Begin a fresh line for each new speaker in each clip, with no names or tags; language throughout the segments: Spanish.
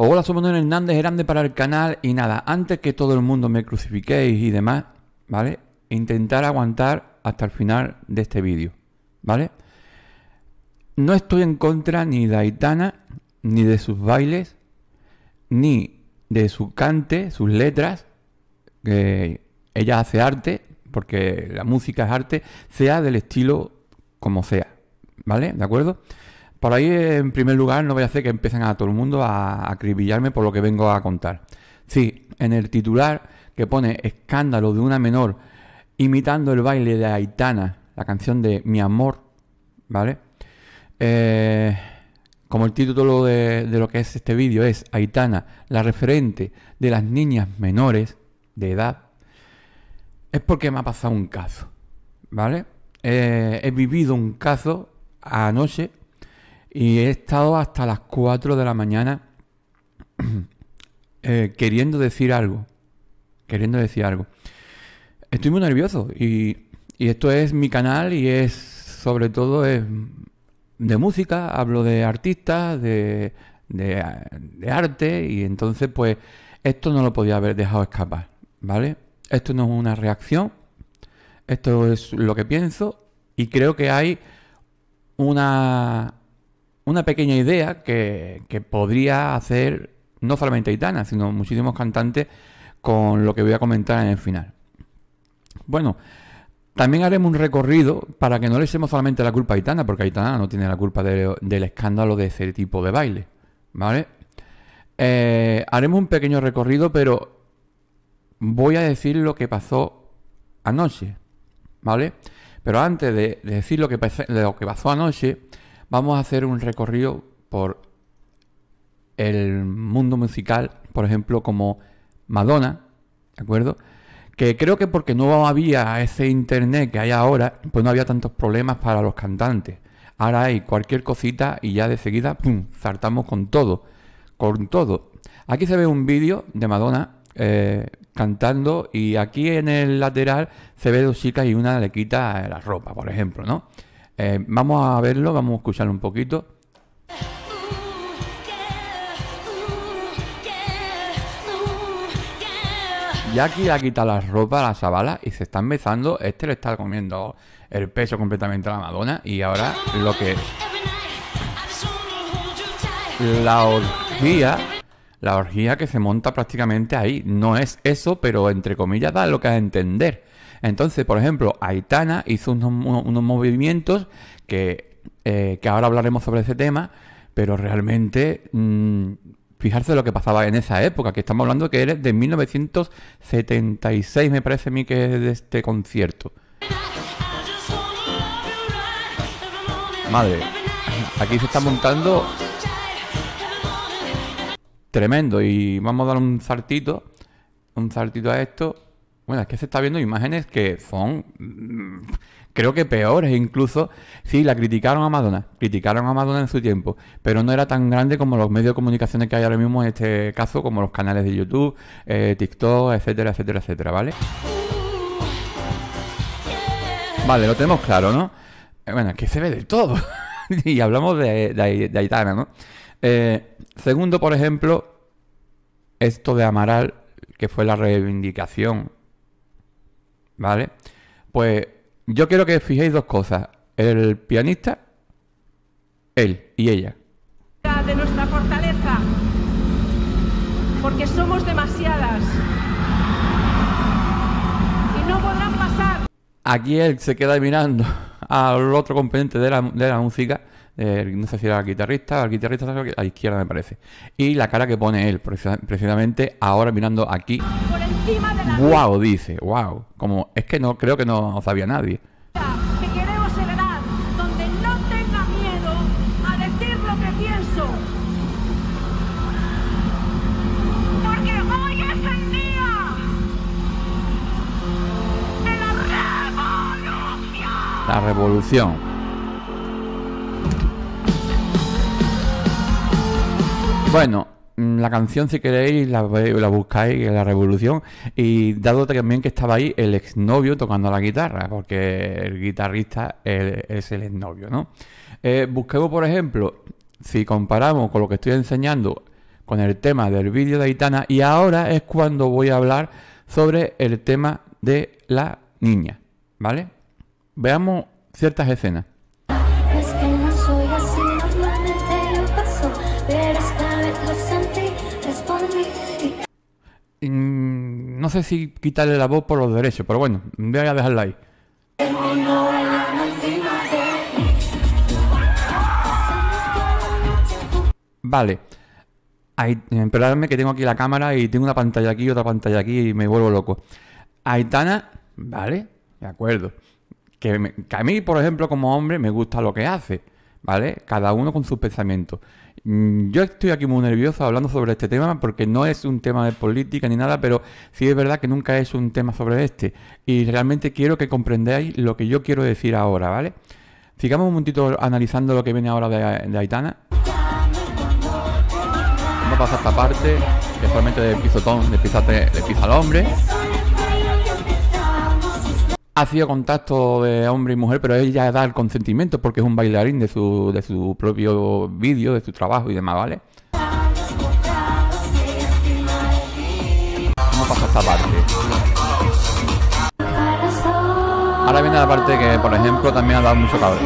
Hola, soy Manuel Hernández Grande para el canal y nada, antes que todo el mundo me crucifiquéis y demás, ¿vale? Intentar aguantar hasta el final de este vídeo, ¿vale? No estoy en contra ni de Aitana, ni de sus bailes, ni de su cante, sus letras, que ella hace arte, porque la música es arte, sea del estilo como sea, ¿vale? ¿De acuerdo? Por ahí, en primer lugar, no voy a hacer que empiecen a todo el mundo a acribillarme por lo que vengo a contar. Sí, en el titular que pone escándalo de una menor imitando el baile de Aitana, la canción de Mi Amor, ¿vale? Eh, como el título de, lo que es este vídeo es Aitana, la referente de las niñas menores de edad, es porque me ha pasado un caso, ¿vale? Eh, he vivido un caso anoche y he estado hasta las 4 de la mañana eh, queriendo decir algo. Queriendo decir algo. Estoy muy nervioso y, y esto es mi canal y es sobre todo de música, hablo de artistas, de arte y entonces pues esto no lo podía haber dejado escapar, ¿vale? Esto no es una reacción, esto es lo que pienso y creo que hay una una pequeña idea que, podría hacer no solamente Aitana, sino muchísimos cantantes con lo que voy a comentar en el final. Bueno, también haremos un recorrido para que no le echemos solamente la culpa a Aitana, porque Aitana no tiene la culpa del escándalo de ese tipo de baile, ¿vale? Eh, haremos un pequeño recorrido, pero voy a decir lo que pasó anoche, ¿vale? Pero antes de, decir lo que, lo que pasó anoche, Vamos a hacer un recorrido por el mundo musical, por ejemplo, como Madonna, ¿de acuerdo? Que creo que porque no había ese internet que hay ahora, pues no había tantos problemas para los cantantes. Ahora hay cualquier cosita y ya de seguida, ¡pum!, saltamos con todo, con todo. Aquí se ve un vídeo de Madonna eh, cantando y aquí en el lateral se ve dos chicas y una le quita la ropa, por ejemplo, ¿no? Eh, vamos a verlo, vamos a escucharlo un poquito. Jackie le ha quitado la ropa a la sabala y se está empezando. Este le está comiendo el peso completamente a la Madonna. Y ahora lo que. La orgía. La orgía que se monta prácticamente ahí. No es eso, pero entre comillas da lo que es entender. Entonces, por ejemplo, Aitana hizo unos, movimientos eh, que, ahora hablaremos sobre ese tema, pero realmente mm, fijarse lo que pasaba en esa época, que estamos hablando que es de 1976, me parece a mí que es de este concierto. Madre, aquí se está montando tremendo y vamos a dar un saltito, un saltito a esto bueno, es que se está viendo imágenes que son, mm, creo que peores incluso. Sí, la criticaron a Madonna, criticaron a Madonna en su tiempo, pero no era tan grande como los medios de comunicación que hay ahora mismo en este caso, como los canales de YouTube, eh, TikTok, etcétera, etcétera, etcétera, ¿vale? Vale, lo tenemos claro, ¿no? Eh, bueno, es que se ve de todo. y hablamos de, de, Aitana, ¿no? Eh, segundo, por ejemplo, esto de Amaral, que fue la reivindicación ¿vale? Pues yo quiero que fijéis dos cosas. El pianista, él y ella. De nuestra fortaleza, porque somos demasiadas. Y no podrán pasar. Aquí él se queda mirando al otro componente de la, de la música eh, no sé si era el guitarrista, el guitarrista a la izquierda me parece. Y la cara que pone él, precisamente ahora mirando aquí. guau wow, dice, wow. Como es que no creo que no sabía nadie. La revolución. Bueno, mm, la canción, si queréis, la, la buscáis, la revolución. Y dado también que estaba ahí el exnovio tocando la guitarra, porque el guitarrista es el exnovio, ¿no? Eh, busquemos, por ejemplo, si comparamos con lo que estoy enseñando con el tema del vídeo de Aitana, y ahora es cuando voy a hablar sobre el tema de la niña, ¿vale? Veamos ciertas escenas. no sé si quitarle la voz por los derechos, pero bueno, voy a dejarla ahí. Vale. Ay, esperadme que tengo aquí la cámara y tengo una pantalla aquí, otra pantalla aquí y me vuelvo loco. Aitana, vale, de acuerdo. Que, que a mí, por ejemplo, como hombre, me gusta lo que hace, ¿vale? Cada uno con sus pensamientos. Mm, yo estoy aquí muy nervioso hablando sobre este tema porque no es un tema de política ni nada, pero sí es verdad que nunca es un tema sobre este. Y realmente quiero que comprendáis lo que yo quiero decir ahora, ¿vale? Sigamos un momentito analizando lo que viene ahora de, Aitana. Vamos a pasar esta parte, que solamente de pisotón, de pisate, de pisa al hombre sido contacto de hombre y mujer, pero ella da el consentimiento porque es un bailarín de su, de su propio vídeo, de su trabajo y demás, ¿vale? ¿Cómo pasa esta parte? Ahora viene la parte que, por ejemplo, también ha dado mucho cabrón.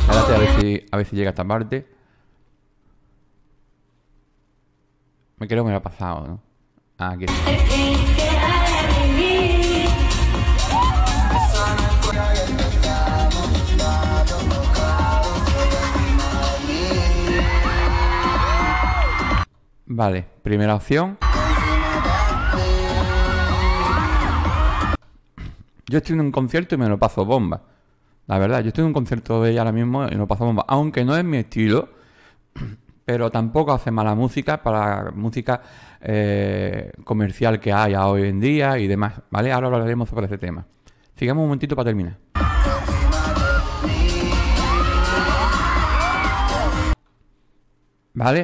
Espérate a ver si, a ver llega esta parte. Me creo que me lo ha pasado, ¿no? Ah, aquí. Vale, primera opción. Yo estoy en un concierto y me lo paso bomba. La verdad, yo estoy en un concierto de ella ahora mismo y me lo paso bomba. Aunque no es mi estilo, pero tampoco hace mala música para música eh, comercial que haya hoy en día y demás, ¿vale? Ahora hablaremos sobre este tema. Sigamos un momentito para terminar. ¿Vale?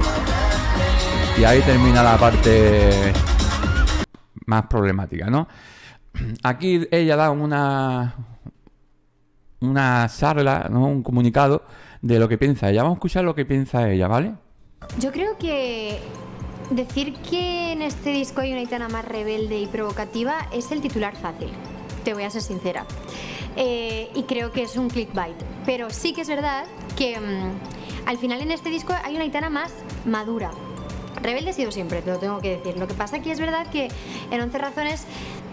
Y ahí termina la parte más problemática, ¿no? Aquí ella da una una charla, ¿no? un comunicado de lo que piensa ella. Vamos a escuchar lo que piensa ella, ¿vale? Yo creo que Decir que en este disco hay una itana más rebelde y provocativa es el titular fácil, te voy a ser sincera. Eh, y creo que es un clickbait. Pero sí que es verdad que mm, al final en este disco hay una itana más madura. Rebelde he sido siempre, te lo tengo que decir. Lo que pasa aquí es verdad que en Once razones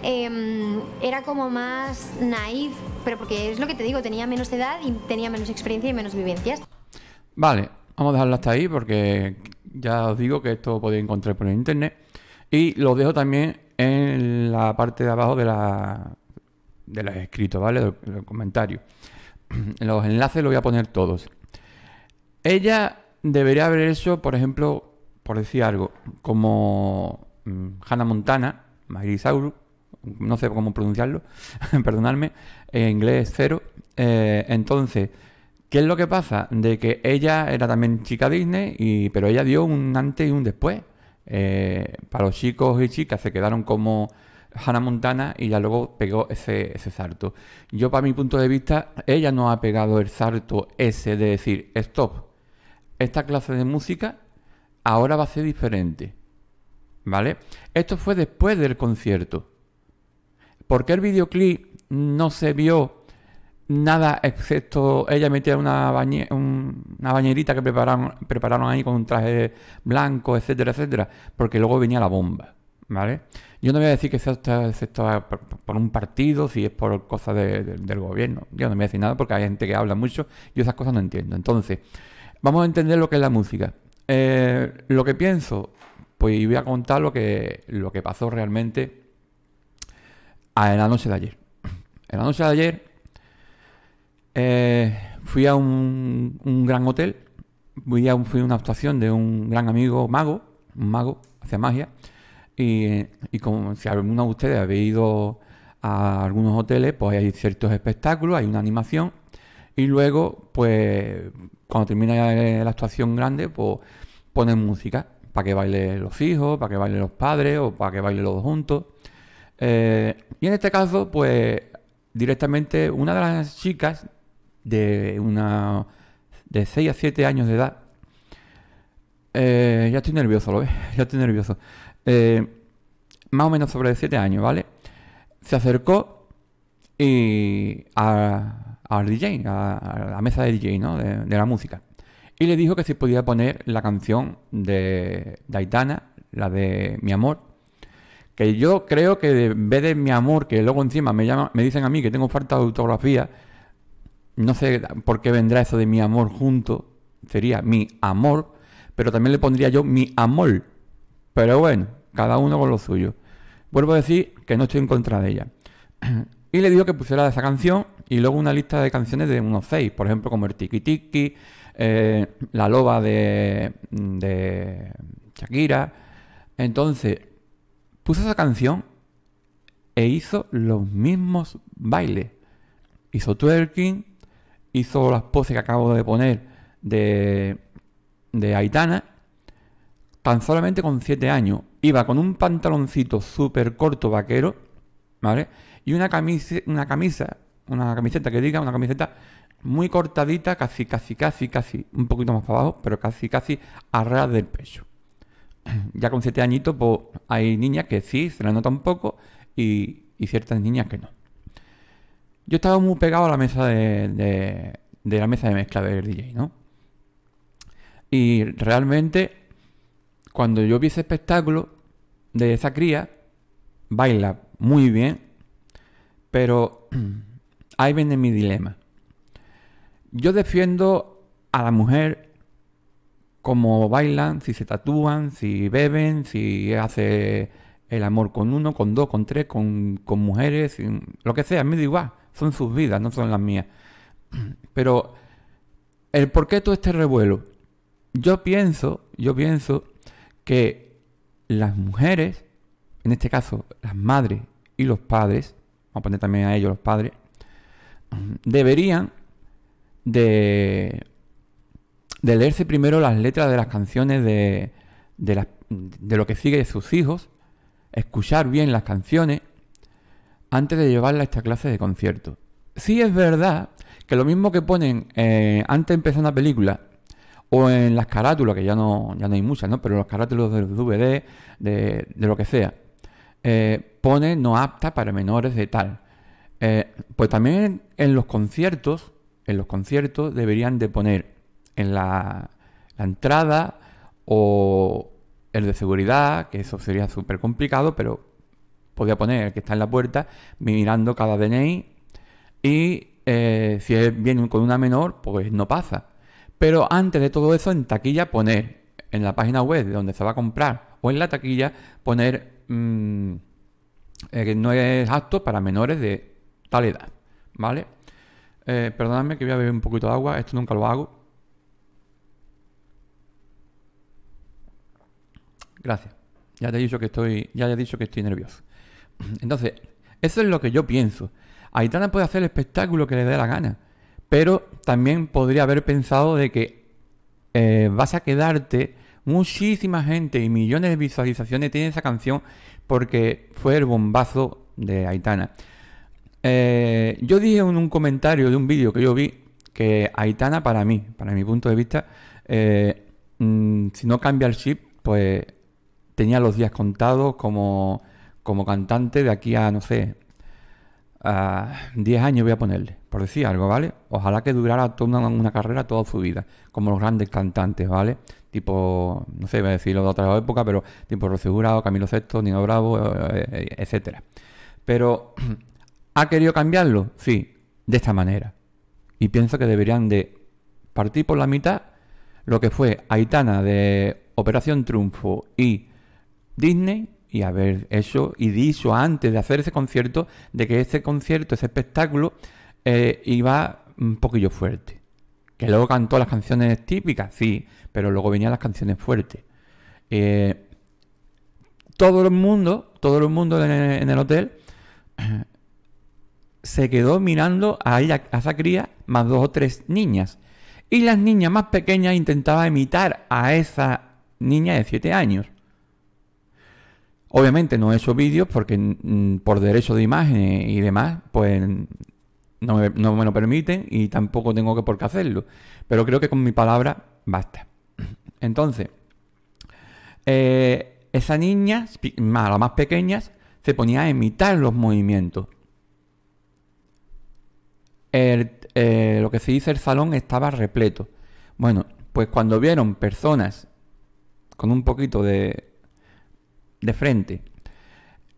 em, era como más naif, pero porque es lo que te digo, tenía menos edad y tenía menos experiencia y menos vivencias. Vale, vamos a dejarlo hasta ahí porque ya os digo que esto podéis encontrar por internet. Y lo dejo también en la parte de abajo de la de los escritos, ¿vale? los comentarios comentario. Los enlaces los voy a poner todos. Ella debería haber hecho, por ejemplo, por decir algo, como mm, Hannah Montana, marisa no sé cómo pronunciarlo, perdonadme, en inglés cero. Eh, entonces, ¿Qué es lo que pasa? De que ella era también chica Disney, y, pero ella dio un antes y un después. Eh, para los chicos y chicas se quedaron como Hannah Montana y ya luego pegó ese, salto. Yo, para mi punto de vista, ella no ha pegado el salto ese de decir, stop, esta clase de música ahora va a ser diferente. ¿Vale? Esto fue después del concierto. ¿Por qué el videoclip no se vio nada excepto ella metía una, una bañerita que prepararon, prepararon ahí con un traje blanco, etcétera, etcétera, porque luego venía la bomba, ¿vale? Yo no voy a decir que sea excepto por, un partido, si es por cosas del gobierno, yo no voy a decir nada porque hay gente que habla mucho, y esas cosas no entiendo. Entonces, vamos a entender lo que es la música. Eh, lo que pienso, pues voy a contar lo que, lo que pasó realmente en la noche de ayer. En la noche de ayer eh, fui a un, gran hotel, fui a, fui una actuación de un gran amigo mago, un mago, hacía magia, y, como si alguno de ustedes ha ido a algunos hoteles, pues hay ciertos espectáculos, hay una animación, y luego, pues, cuando termina la actuación grande, pues ponen música para que bailen los hijos, para que bailen los padres o para que bailen los dos juntos. Eh, y en este caso, pues, directamente una de las chicas de, una, de 6 a 7 años de edad, eh, ya estoy nervioso, ¿lo ves? Ya estoy nervioso. Eh, más o menos sobre 7 años, ¿vale? Se acercó y a, al DJ, a, la mesa de DJ, ¿no? De, la música. Y le dijo que si podía poner la canción de, Daitana la de Mi Amor. Que yo creo que en vez de mi amor, que luego encima me, llama, me dicen a mí que tengo falta de autografía, no sé por qué vendrá eso de mi amor junto, sería mi amor, pero también le pondría yo mi amor. Pero bueno, cada uno con lo suyo. Vuelvo a decir que no estoy en contra de ella. Y le digo que pusiera esa canción y luego una lista de canciones de unos seis, por ejemplo, como el Tiki Tiki, eh, La Loba de, de Shakira. Entonces, puso esa canción e hizo los mismos bailes. Hizo twerking, hizo las poses que acabo de poner de, de Aitana tan solamente con 7 años. Iba con un pantaloncito súper corto vaquero, ¿vale? Y una camisa, una camisa, una camiseta que diga, una camiseta muy cortadita, casi, casi, casi, casi, un poquito más para abajo, pero casi, casi a ras del pecho. Ya con 7 añitos, pues hay niñas que sí, se la nota un poco y ciertas niñas que no. Yo estaba muy pegado a la mesa de, la mesa de mezcla del DJ, ¿no? Y realmente, cuando yo vi ese espectáculo de esa cría, baila muy bien, pero ahí viene mi dilema. Yo defiendo a la mujer como bailan, si se tatúan, si beben, si hace el amor con uno, con dos, con tres, con, con mujeres, lo que sea, me da igual son sus vidas, no son las mías. Pero el porqué todo este revuelo. Yo pienso, yo pienso que las mujeres, en este caso las madres y los padres, vamos a poner también a ellos los padres, deberían de, de leerse primero las letras de las canciones de, de, de lo que sigue de sus hijos, escuchar bien las canciones, antes de llevarla a esta clase de concierto. Sí es verdad que lo mismo que ponen eh, antes de empezar una película, o en las carátulas, que ya no, ya no hay muchas, ¿no? Pero en las carátulas del DVD, de, lo que sea, eh, pone no apta para menores de tal. Eh, pues también en los conciertos, en los conciertos deberían de poner en la entrada o el de seguridad, que eso sería súper complicado, pero Podría poner que está en la puerta, mirando cada DNI. Y eh, si viene con una menor, pues no pasa. Pero antes de todo eso, en taquilla poner, en la página web de donde se va a comprar o en la taquilla, poner mm, eh, que no es apto para menores de tal edad. ¿Vale? Eh, perdóname que voy a beber un poquito de agua, esto nunca lo hago. Gracias. Ya te he dicho que estoy, ya he dicho que estoy nervioso. Entonces, eso es lo que yo pienso. Aitana puede hacer el espectáculo que le dé la gana, pero también podría haber pensado de que eh, vas a quedarte muchísima gente y millones de visualizaciones tiene esa canción porque fue el bombazo de Aitana. Eh, yo dije en un comentario de un vídeo que yo vi que Aitana para mí, para mi punto de vista, eh, mm, si no cambia el chip, pues tenía los días contados como como cantante de aquí a, no sé, a 10 años voy a ponerle, por decir algo, ¿vale? Ojalá que durara toda una, carrera toda su vida, como los grandes cantantes, ¿vale? Tipo, no sé, voy a decirlo de otra época, pero tipo Rocío Jurado, Camilo VI, Nino Bravo, eh, eh, etcétera. Pero, ¿ha querido cambiarlo? Sí, de esta manera. Y pienso que deberían de partir por la mitad lo que fue Aitana de Operación Triunfo y Disney y haber eso y dicho antes de hacer ese concierto de que ese concierto, ese espectáculo, eh, iba un poquillo fuerte. Que luego cantó las canciones típicas, sí, pero luego venían las canciones fuertes. Eh, todo el mundo, todo el mundo en, el hotel se quedó mirando a, a esa cría más dos o tres niñas. Y las niñas más pequeñas intentaban imitar a esa niña de siete años. Obviamente no he hecho vídeos porque por derecho de imagen y demás, pues no me, lo permiten y tampoco tengo que por qué hacerlo. Pero creo que con mi palabra basta. Entonces, eh, esa niña, más, las más pequeñas, se ponía a imitar los movimientos. Eh, lo que se dice, el salón estaba repleto. Bueno, pues cuando vieron personas con un poquito de, de frente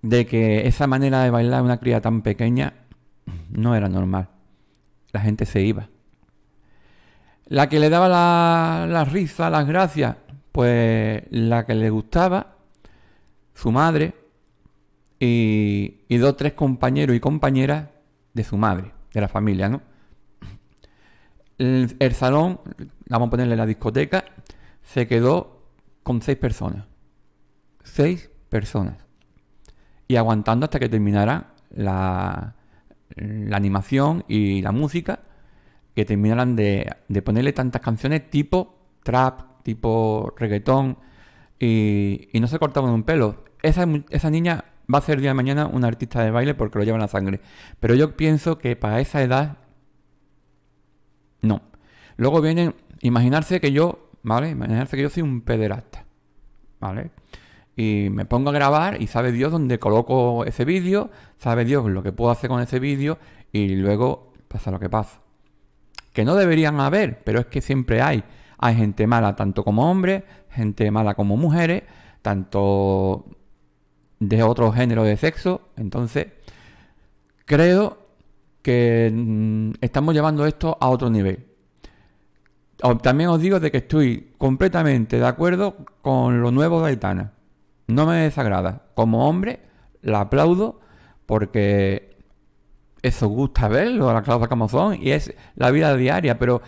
de que esa manera de bailar una cría tan pequeña no era normal. La gente se iba. La que le daba la, risa, las gracias, pues la que le gustaba, su madre y, dos, tres compañeros y compañeras de su madre, de la familia, ¿no? El, el salón, vamos a ponerle la discoteca, se quedó con seis personas. Seis personas. Y aguantando hasta que terminara la, la animación y la música, que terminaran de, de, ponerle tantas canciones tipo trap, tipo reggaetón, y, no se cortaban un pelo. Esa, esa niña va a ser día de mañana una artista de baile porque lo lleva en la sangre. Pero yo pienso que para esa edad, no. Luego vienen, imaginarse que yo, ¿vale? Imaginarse que yo soy un pederasta, ¿vale? y me pongo a grabar y sabe Dios dónde coloco ese vídeo, sabe Dios lo que puedo hacer con ese vídeo y luego pasa lo que pasa. Que no deberían haber, pero es que siempre hay. Hay gente mala tanto como hombres, gente mala como mujeres, tanto de otro género de sexo. Entonces, creo que mm, estamos llevando esto a otro nivel. también os digo de que estoy completamente de acuerdo con lo nuevo de Aitana no me desagrada. Como hombre, la aplaudo porque eso gusta verlo, la cosas como son, y es la vida diaria. Pero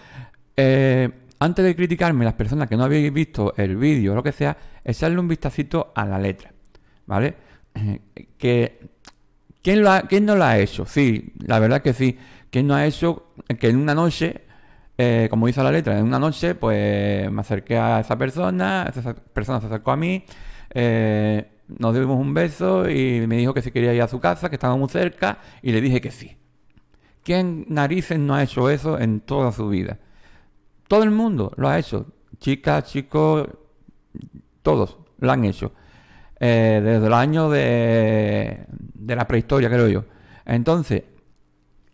eh, antes de criticarme, las personas que no habéis visto el vídeo o lo que sea, echarle un vistacito a la letra, ¿vale? Que, ¿quién, no lo ha hecho? Sí, la verdad que sí. ¿Quién no ha hecho que en una noche eh, como dice la letra, en una noche, pues me acerqué a esa persona, esa persona se acercó a mí, eh, nos dimos un beso y me dijo que se quería ir a su casa, que estaba muy cerca, y le dije que sí. ¿Quién narices no ha hecho eso en toda su vida? Todo el mundo lo ha hecho. Chicas, chicos, todos lo han hecho. Eh, desde el año de, de la prehistoria, creo yo. Entonces,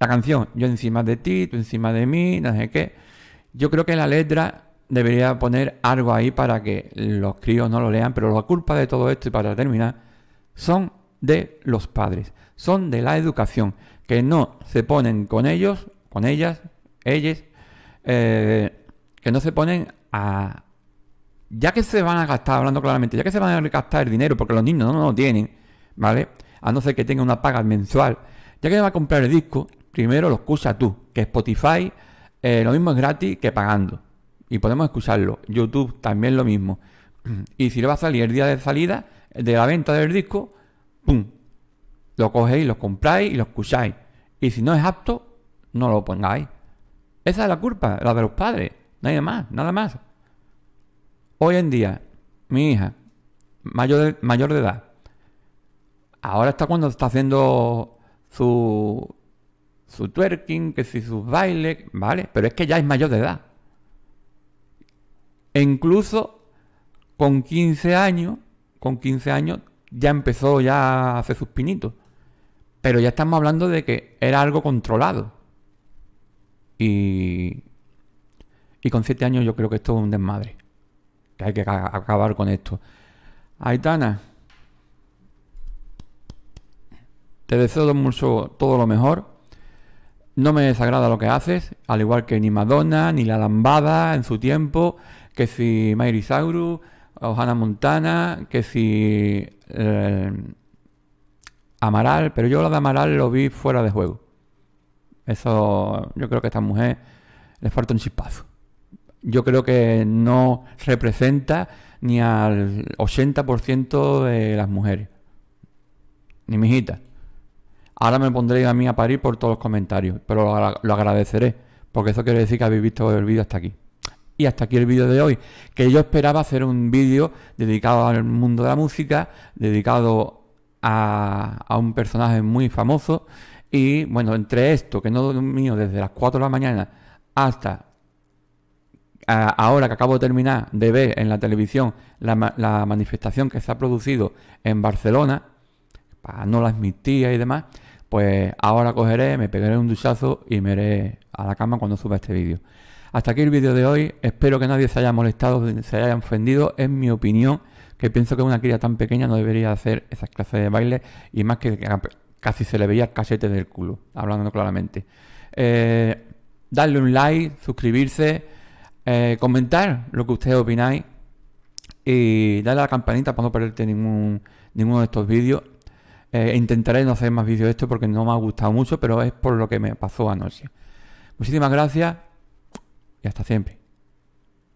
la canción, yo encima de ti, tú encima de mí, no sé qué. Yo creo que la letra debería poner algo ahí para que los críos no lo lean, pero la culpa de todo esto, y para terminar, son de los padres, son de la educación, que no se ponen con ellos, con ellas, ellas, eh, que no se ponen a... Ya que se van a gastar, hablando claramente, ya que se van a gastar el dinero, porque los niños no lo tienen, ¿vale? A no ser que tengan una paga mensual, ya que va a comprar el disco, primero lo escucha tú, que Spotify eh, lo mismo es gratis que pagando y podemos escucharlo. YouTube también lo mismo. Y si le va a salir el día de salida, de la venta del disco, ¡pum! Lo cogéis, lo compráis y lo escucháis. Y si no es apto, no lo pongáis. Esa es la culpa, la de los padres. Nadie más, nada más. Hoy en día, mi hija, mayor de, mayor de edad, ahora está cuando está haciendo su, su twerking, que si sus bailes, ¿vale? Pero es que ya es mayor de edad. E incluso con 15 años, con 15 años ya empezó ya a hacer sus pinitos. Pero ya estamos hablando de que era algo controlado. Y, y con 7 años yo creo que esto es un desmadre. Que hay que acabar con esto. Aitana, te deseo mucho todo lo mejor. No me desagrada lo que haces, al igual que ni Madonna, ni la lambada en su tiempo que si Miley Cyrus, o Montana, que si eh, Amaral, pero yo la de Amaral lo vi fuera de juego. Eso, yo creo que a esta mujer le falta un chispazo. Yo creo que no representa ni al 80% de las mujeres. Ni mi hijita. Ahora me pondré a mí a parir por todos los comentarios, pero lo, lo agradeceré, porque eso quiere decir que habéis visto el vídeo hasta aquí. Y hasta aquí el vídeo de hoy, que yo esperaba hacer un vídeo dedicado al mundo de la música, dedicado a, un personaje muy famoso. Y bueno, entre esto, que no mío desde las 4 de la mañana hasta ahora que acabo de terminar de ver en la televisión la, la, manifestación que se ha producido en Barcelona, para no las mis y demás, pues ahora cogeré, me pegaré un duchazo y me iré a la cama cuando suba este vídeo. Hasta aquí el vídeo de hoy. Espero que nadie se haya molestado, se haya ofendido. Es mi opinión que pienso que una cría tan pequeña no debería hacer esas clases de baile y más que casi se le veía el cachete del culo, hablando claramente. Eh, darle un like, suscribirse, eh, comentar lo que ustedes opináis y darle a la campanita para no perderte ningún, ninguno de estos vídeos. Eh, intentaré no hacer más vídeos de esto porque no me ha gustado mucho, pero es por lo que me pasó anoche. Muchísimas gracias hasta siempre.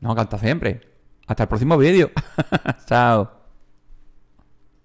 No, canta hasta siempre. Hasta el próximo vídeo. Chao.